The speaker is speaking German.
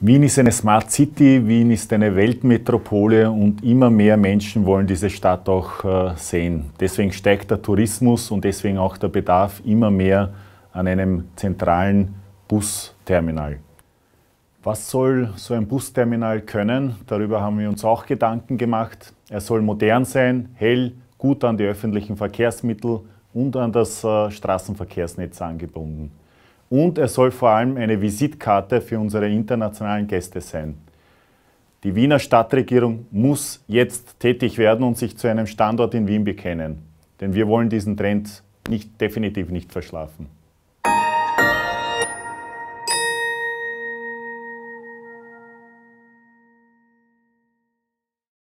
Wien ist eine Smart City, Wien ist eine Weltmetropole und immer mehr Menschen wollen diese Stadt auch äh, sehen. Deswegen steigt der Tourismus und deswegen auch der Bedarf immer mehr an einem zentralen Busterminal. Was soll so ein Busterminal können? Darüber haben wir uns auch Gedanken gemacht. Er soll modern sein, hell, gut an die öffentlichen Verkehrsmittel und an das äh, Straßenverkehrsnetz angebunden und er soll vor allem eine Visitkarte für unsere internationalen Gäste sein. Die Wiener Stadtregierung muss jetzt tätig werden und sich zu einem Standort in Wien bekennen, denn wir wollen diesen Trend nicht, definitiv nicht verschlafen.